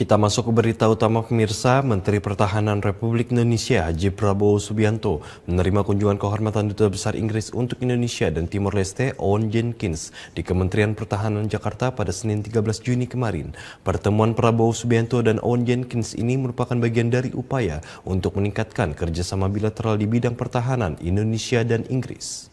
Kita masuk ke berita utama pemirsa, Menteri Pertahanan Republik Indonesia Haji Prabowo Subianto menerima kunjungan kehormatan Duta Besar Inggris untuk Indonesia dan Timor Leste Owen Jenkins di Kementerian Pertahanan Jakarta pada Senin 13 Juni kemarin. Pertemuan Prabowo Subianto dan Owen Jenkins ini merupakan bagian dari upaya untuk meningkatkan kerjasama bilateral di bidang pertahanan Indonesia dan Inggris.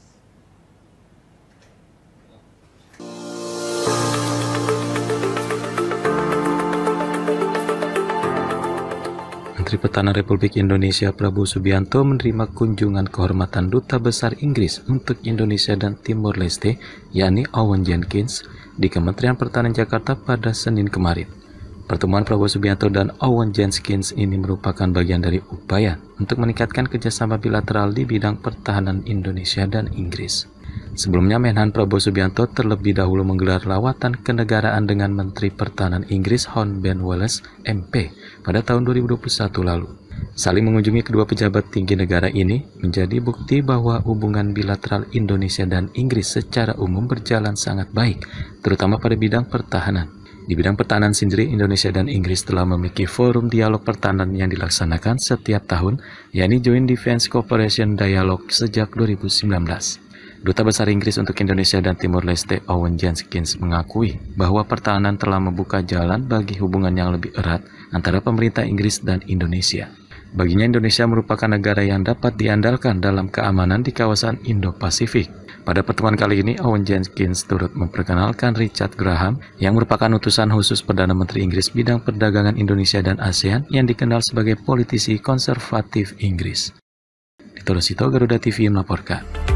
Menteri Pertahanan Republik Indonesia Prabowo Subianto menerima kunjungan kehormatan Duta Besar Inggris untuk Indonesia dan Timur Leste, yakni Owen Jenkins, di Kementerian Pertahanan Jakarta pada Senin kemarin. Pertemuan Prabowo Subianto dan Owen Jenkins ini merupakan bagian dari upaya untuk meningkatkan kerjasama bilateral di bidang pertahanan Indonesia dan Inggris. Sebelumnya, Menhan Prabowo Subianto terlebih dahulu menggelar lawatan kenegaraan dengan Menteri Pertahanan Inggris Hon Ben Wallace MP pada tahun 2021 lalu. Saling mengunjungi kedua pejabat tinggi negara ini menjadi bukti bahwa hubungan bilateral Indonesia dan Inggris secara umum berjalan sangat baik, terutama pada bidang pertahanan. Di bidang pertahanan sendiri, Indonesia dan Inggris telah memiliki forum dialog pertahanan yang dilaksanakan setiap tahun, yakni Joint Defense Cooperation Dialogue sejak 2019. Duta Besar Inggris untuk Indonesia dan Timur Leste Owen Jenkins mengakui bahwa pertahanan telah membuka jalan bagi hubungan yang lebih erat antara pemerintah Inggris dan Indonesia. Baginya Indonesia merupakan negara yang dapat diandalkan dalam keamanan di kawasan Indo-Pasifik. Pada pertemuan kali ini, Owen Jenkins turut memperkenalkan Richard Graham yang merupakan utusan khusus Perdana Menteri Inggris bidang perdagangan Indonesia dan ASEAN yang dikenal sebagai politisi konservatif Inggris. Ditulis Sito, Garuda TV melaporkan.